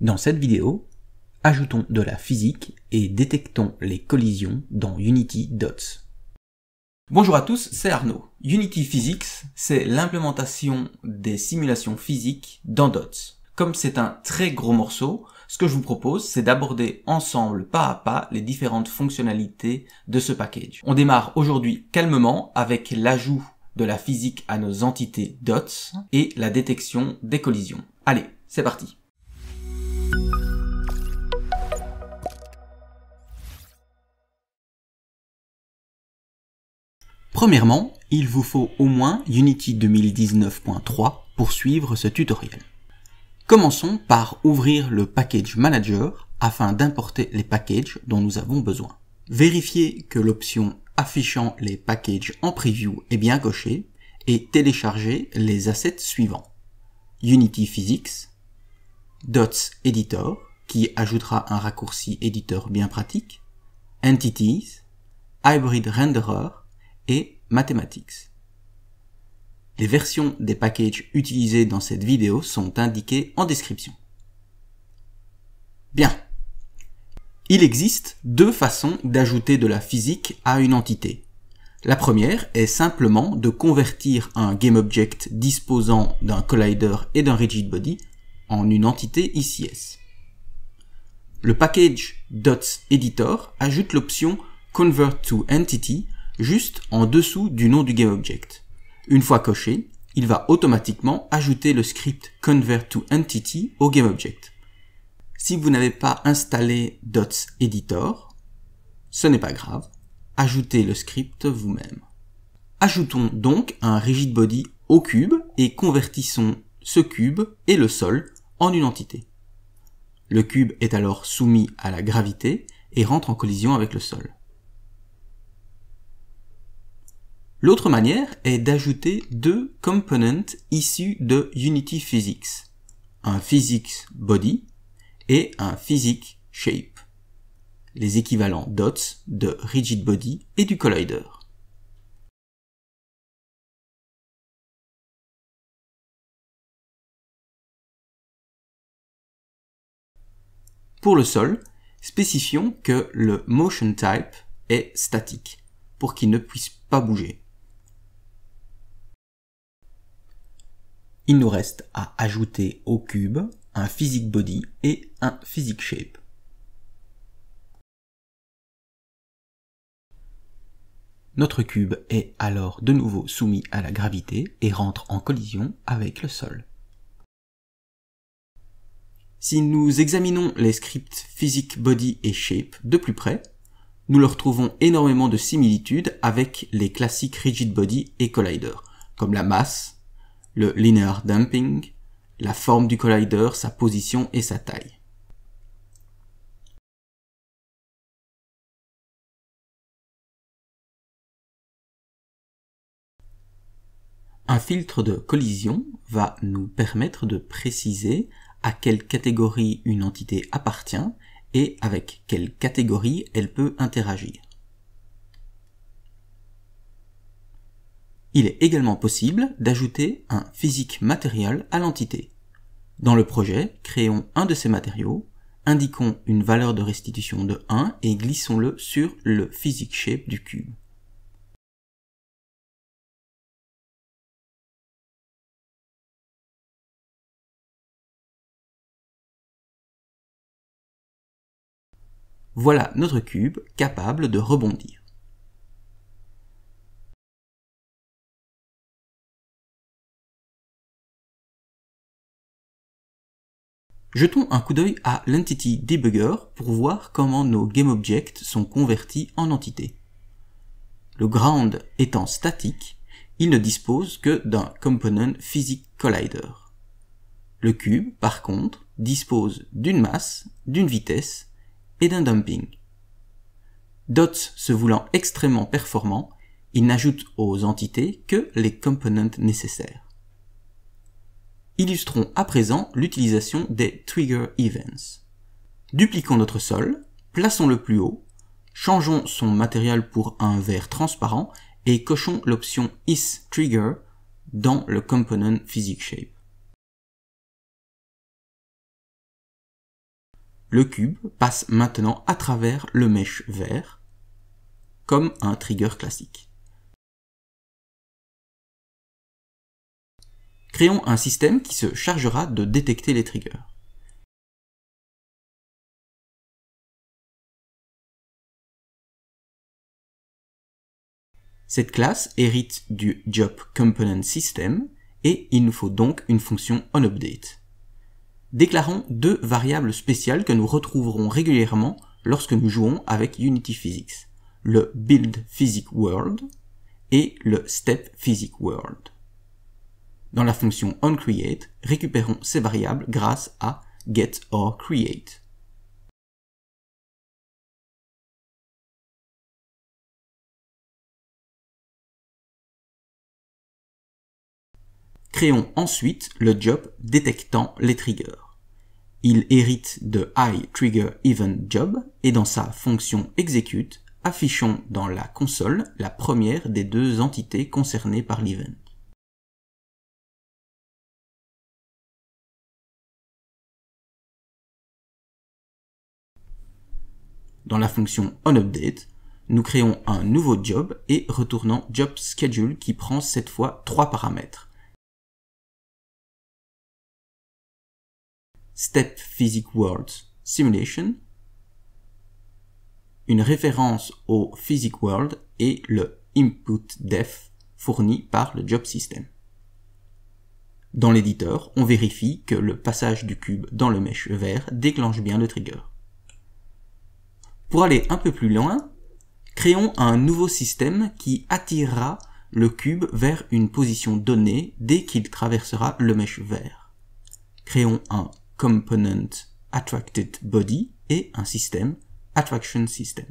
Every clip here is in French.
Dans cette vidéo, ajoutons de la physique et détectons les collisions dans Unity Dots. Bonjour à tous, c'est Arnaud. Unity Physics, c'est l'implémentation des simulations physiques dans Dots. Comme c'est un très gros morceau, ce que je vous propose, c'est d'aborder ensemble pas à pas les différentes fonctionnalités de ce package. On démarre aujourd'hui calmement avec l'ajout de la physique à nos entités DOTS et la détection des collisions. Allez, c'est parti Premièrement, il vous faut au moins Unity 2019.3 pour suivre ce tutoriel. Commençons par ouvrir le Package Manager afin d'importer les packages dont nous avons besoin. Vérifiez que l'option affichant les packages en preview est bien cochée et téléchargez les assets suivants. Unity Physics, Dots Editor, qui ajoutera un raccourci éditeur bien pratique, Entities, Hybrid Renderer, Mathematics. Les versions des packages utilisés dans cette vidéo sont indiquées en description. Bien. Il existe deux façons d'ajouter de la physique à une entité. La première est simplement de convertir un GameObject disposant d'un collider et d'un rigidbody en une entité ICS. Le package .editor ajoute l'option Convert to Entity juste en dessous du nom du GameObject. Une fois coché, il va automatiquement ajouter le script convert to entity au GameObject. Si vous n'avez pas installé dots editor, ce n'est pas grave, ajoutez le script vous-même. Ajoutons donc un rigid body au cube et convertissons ce cube et le sol en une entité. Le cube est alors soumis à la gravité et rentre en collision avec le sol. L'autre manière est d'ajouter deux components issus de Unity Physics, un Physics Body et un Physics Shape, les équivalents dots de Rigid Body et du Collider. Pour le sol, spécifions que le motion type est statique, pour qu'il ne puisse pas bouger. Il nous reste à ajouter au cube un physique body et un physique shape. Notre cube est alors de nouveau soumis à la gravité et rentre en collision avec le sol. Si nous examinons les scripts physique body et shape de plus près, nous leur trouvons énormément de similitudes avec les classiques rigid body et collider, comme la masse, le linear damping, la forme du collider, sa position et sa taille. Un filtre de collision va nous permettre de préciser à quelle catégorie une entité appartient et avec quelle catégorie elle peut interagir. Il est également possible d'ajouter un physique matériel à l'entité. Dans le projet, créons un de ces matériaux, indiquons une valeur de restitution de 1 et glissons-le sur le physique shape du cube. Voilà notre cube capable de rebondir. Jetons un coup d'œil à l'entity debugger pour voir comment nos GameObjects sont convertis en entités. Le ground étant statique, il ne dispose que d'un component physique collider. Le cube, par contre, dispose d'une masse, d'une vitesse et d'un dumping. Dots se voulant extrêmement performant, il n'ajoute aux entités que les components nécessaires. Illustrons à présent l'utilisation des trigger events. Dupliquons notre sol, plaçons-le plus haut, changeons son matériel pour un vert transparent et cochons l'option is trigger dans le component PhysicShape. shape. Le cube passe maintenant à travers le mesh vert comme un trigger classique. créons un système qui se chargera de détecter les triggers. Cette classe hérite du job component system et il nous faut donc une fonction onUpdate. Déclarons deux variables spéciales que nous retrouverons régulièrement lorsque nous jouons avec Unity Physics, le build world et le step world. Dans la fonction onCreate, récupérons ces variables grâce à getOrCreate. Créons ensuite le job détectant les triggers. Il hérite de iTriggerEventJob et dans sa fonction execute, affichons dans la console la première des deux entités concernées par l'event. Dans la fonction onUpdate, nous créons un nouveau job et retournons JobSchedule qui prend cette fois trois paramètres. Step World Simulation, une référence au Physic World et le input def fourni par le job system. Dans l'éditeur, on vérifie que le passage du cube dans le mesh vert déclenche bien le trigger. Pour aller un peu plus loin, créons un nouveau système qui attirera le cube vers une position donnée dès qu'il traversera le mesh vert. Créons un component attracted body et un système attraction system.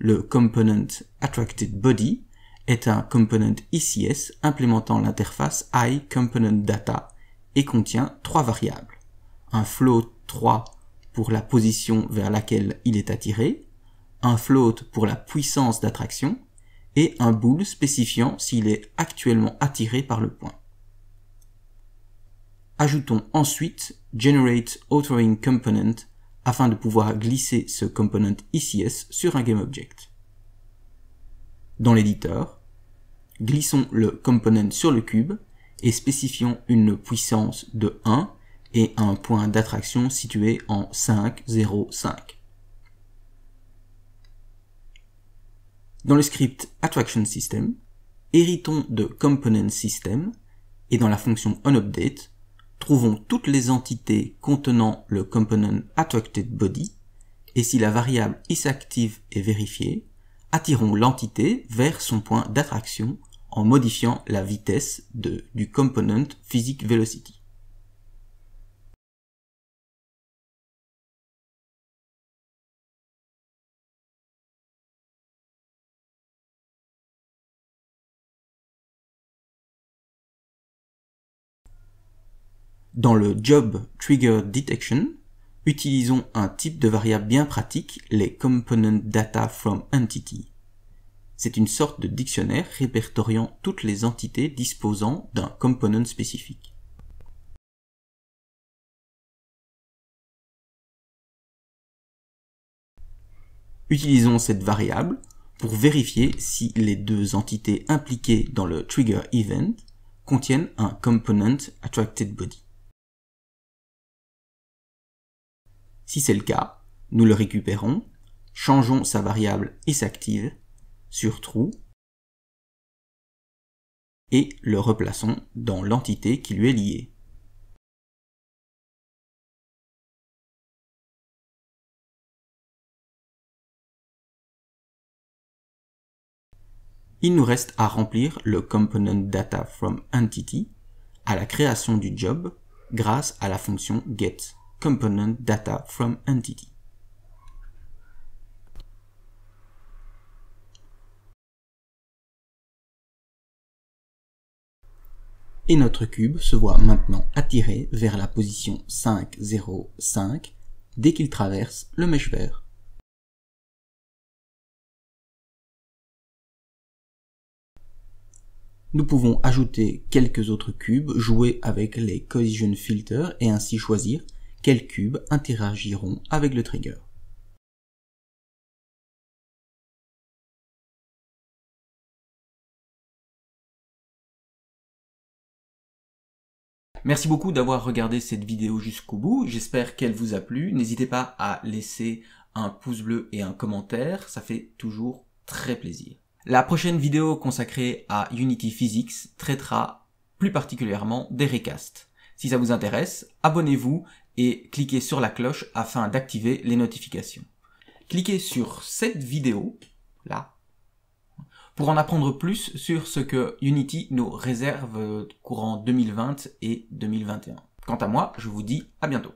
Le component attracted body est un component ICS implémentant l'interface iComponentData et contient trois variables un float 3 pour la position vers laquelle il est attiré, un float pour la puissance d'attraction, et un bool spécifiant s'il est actuellement attiré par le point. Ajoutons ensuite Generate Authoring Component afin de pouvoir glisser ce component ICS sur un GameObject. Dans l'éditeur, glissons le component sur le cube et spécifions une puissance de 1 et un point d'attraction situé en 5, Dans le script Attraction System, héritons de Component System et dans la fonction onUpdate, trouvons toutes les entités contenant le component AttractedBody et si la variable isActive est vérifiée, attirons l'entité vers son point d'attraction en modifiant la vitesse de, du component velocity. Dans le job Trigger Detection, utilisons un type de variable bien pratique, les Component Data from Entity. C'est une sorte de dictionnaire répertoriant toutes les entités disposant d'un component spécifique. Utilisons cette variable pour vérifier si les deux entités impliquées dans le trigger event contiennent un component attracted body. Si c'est le cas, nous le récupérons, changeons sa variable et s'active sur true et le replaçons dans l'entité qui lui est liée. Il nous reste à remplir le component data from entity à la création du job grâce à la fonction get component data from entity. Et notre cube se voit maintenant attiré vers la position 5, 0, 5 dès qu'il traverse le mesh vert. Nous pouvons ajouter quelques autres cubes, jouer avec les collision filters et ainsi choisir quels cubes interagiront avec le trigger. Merci beaucoup d'avoir regardé cette vidéo jusqu'au bout, j'espère qu'elle vous a plu. N'hésitez pas à laisser un pouce bleu et un commentaire, ça fait toujours très plaisir. La prochaine vidéo consacrée à Unity Physics traitera plus particulièrement des recasts. Si ça vous intéresse, abonnez-vous et cliquez sur la cloche afin d'activer les notifications. Cliquez sur cette vidéo, là, pour en apprendre plus sur ce que Unity nous réserve courant 2020 et 2021. Quant à moi, je vous dis à bientôt.